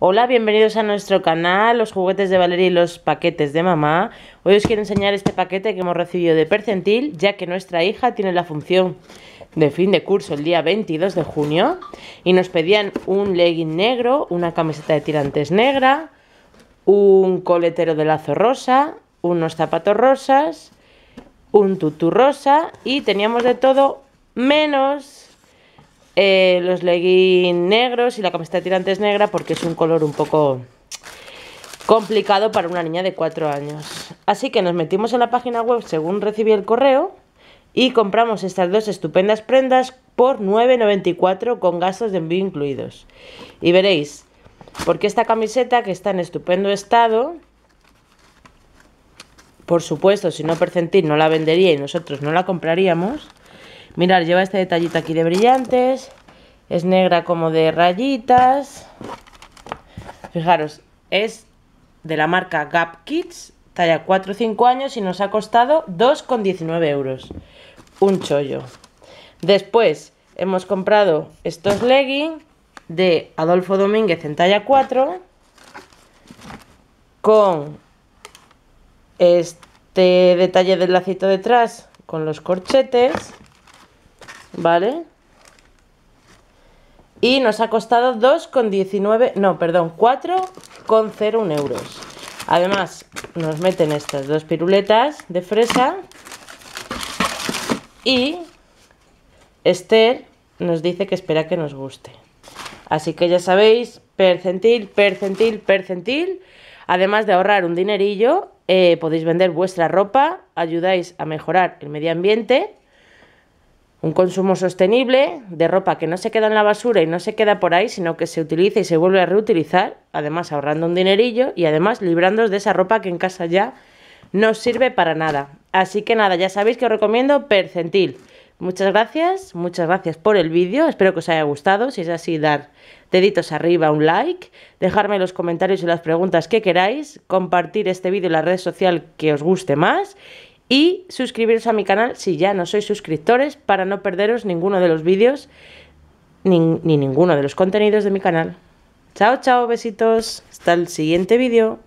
Hola, bienvenidos a nuestro canal, los juguetes de Valeria y los paquetes de mamá. Hoy os quiero enseñar este paquete que hemos recibido de Percentil, ya que nuestra hija tiene la función de fin de curso el día 22 de junio y nos pedían un legging negro, una camiseta de tirantes negra, un coletero de lazo rosa, unos zapatos rosas, un tutú rosa y teníamos de todo menos eh, los leggings negros y la camiseta de tirantes negra porque es un color un poco complicado para una niña de 4 años. Así que nos metimos en la página web según recibí el correo y compramos estas dos estupendas prendas por 9,94 con gastos de envío incluidos. Y veréis, porque esta camiseta que está en estupendo estado, por supuesto, si no percentil no la vendería y nosotros no la compraríamos, Mirad, lleva este detallito aquí de brillantes. Es negra como de rayitas. Fijaros, es de la marca Gap Kids, talla 4 o 5 años y nos ha costado 2,19 euros. Un chollo. Después hemos comprado estos leggings de Adolfo Domínguez en talla 4 con este detalle del lacito detrás con los corchetes ¿Vale? Y nos ha costado 2,19, no, perdón, 4,01 euros. Además, nos meten estas dos piruletas de fresa. Y Esther nos dice que espera que nos guste. Así que ya sabéis, percentil, percentil, percentil. Además de ahorrar un dinerillo, eh, podéis vender vuestra ropa, ayudáis a mejorar el medio ambiente un consumo sostenible de ropa que no se queda en la basura y no se queda por ahí, sino que se utiliza y se vuelve a reutilizar, además ahorrando un dinerillo y además librándonos de esa ropa que en casa ya no sirve para nada. Así que nada, ya sabéis que os recomiendo Percentil. Muchas gracias, muchas gracias por el vídeo, espero que os haya gustado, si es así dar deditos arriba, un like, dejarme los comentarios y las preguntas que queráis, compartir este vídeo en la red social que os guste más y suscribiros a mi canal si ya no sois suscriptores para no perderos ninguno de los vídeos ni, ninguno de los contenidos de mi canal. Chao, chao, besitos. Hasta el siguiente vídeo.